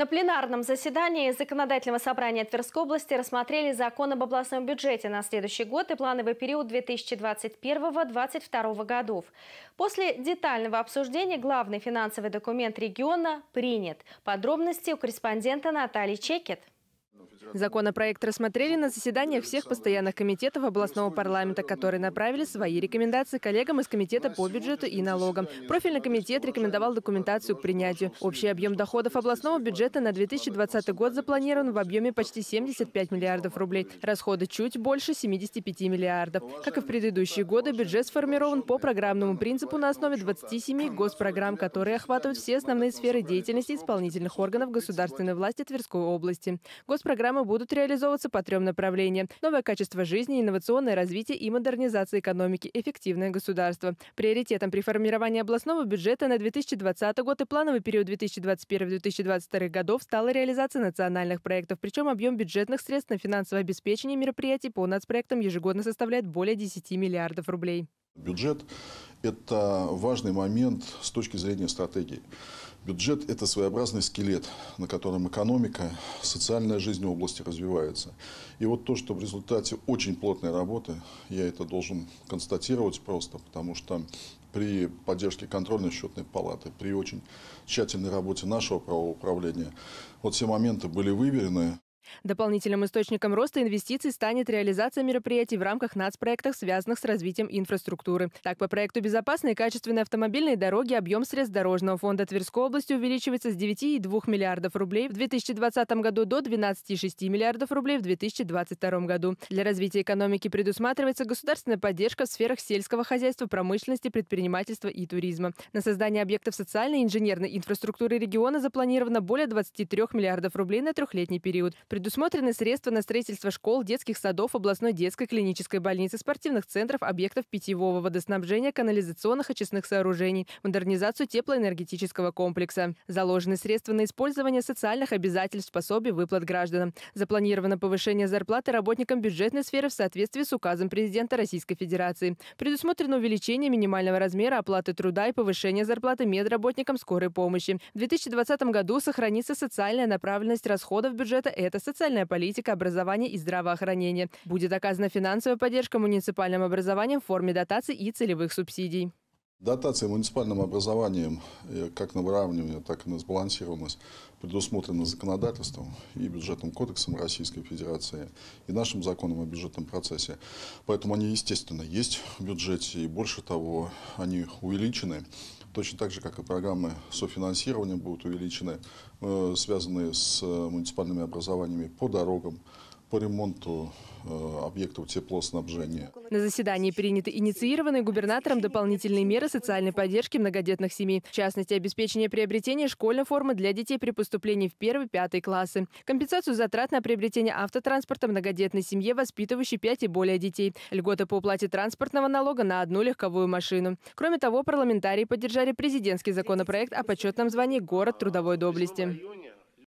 На пленарном заседании Законодательного собрания Тверской области рассмотрели закон об областном бюджете на следующий год и плановый период 2021-2022 годов. После детального обсуждения главный финансовый документ региона принят. Подробности у корреспондента Натальи Чекет. Законопроект рассмотрели на заседаниях всех постоянных комитетов областного парламента, которые направили свои рекомендации коллегам из Комитета по бюджету и налогам. Профильный комитет рекомендовал документацию к принятию. Общий объем доходов областного бюджета на 2020 год запланирован в объеме почти 75 миллиардов рублей. Расходы чуть больше 75 миллиардов. Как и в предыдущие годы, бюджет сформирован по программному принципу на основе 27 госпрограмм, которые охватывают все основные сферы деятельности исполнительных органов государственной власти Тверской области. Госпрограмма программы будут реализовываться по трем направлениям. Новое качество жизни, инновационное развитие и модернизация экономики, эффективное государство. Приоритетом при формировании областного бюджета на 2020 год и плановый период 2021-2022 годов стала реализация национальных проектов, причем объем бюджетных средств на финансовое обеспечение мероприятий по нацпроектам ежегодно составляет более 10 миллиардов рублей. Бюджет – это важный момент с точки зрения стратегии. Бюджет – это своеобразный скелет, на котором экономика, социальная жизнь в области развивается. И вот то, что в результате очень плотной работы, я это должен констатировать просто, потому что при поддержке контрольно-счетной палаты, при очень тщательной работе нашего правоуправления, вот все моменты были выверены. Дополнительным источником роста инвестиций станет реализация мероприятий в рамках нацпроектов, связанных с развитием инфраструктуры. Так, по проекту «Безопасные и качественные автомобильные дороги» объем средств Дорожного фонда Тверской области увеличивается с 9,2 миллиардов рублей в 2020 году до 12,6 миллиардов рублей в 2022 году. Для развития экономики предусматривается государственная поддержка в сферах сельского хозяйства, промышленности, предпринимательства и туризма. На создание объектов социальной и инженерной инфраструктуры региона запланировано более 23 миллиардов рублей на трехлетний период. Предусмотрены средства на строительство школ, детских садов, областной детской клинической больницы, спортивных центров, объектов питьевого водоснабжения, канализационных очистных сооружений, модернизацию теплоэнергетического комплекса. Заложены средства на использование социальных обязательств, пособий, выплат гражданам. Запланировано повышение зарплаты работникам бюджетной сферы в соответствии с указом президента Российской Федерации. Предусмотрено увеличение минимального размера оплаты труда и повышение зарплаты медработникам скорой помощи. В 2020 году сохранится социальная направленность расходов бюджета – это социальная политика, образование и здравоохранение. Будет оказана финансовая поддержка муниципальным образованиям в форме дотаций и целевых субсидий. Дотация муниципальным образованием, э, как на выравнивание, так и на сбалансированность, предусмотрена законодательством и бюджетным кодексом Российской Федерации, и нашим законом о бюджетном процессе. Поэтому они, естественно, есть в бюджете, и больше того, они увеличены. Точно так же, как и программы софинансирования будут увеличены, э, связанные с э, муниципальными образованиями по дорогам, по ремонту э, объектов теплоснабжения. На заседании приняты инициированные губернатором дополнительные меры социальной поддержки многодетных семей, в частности, обеспечение приобретения школьной формы для детей при поступлении в 1-5 классы, компенсацию затрат на приобретение автотранспорта многодетной семье, воспитывающей 5 и более детей, льготы по уплате транспортного налога на одну легковую машину. Кроме того, парламентарии поддержали президентский законопроект о почетном звании «Город трудовой доблести».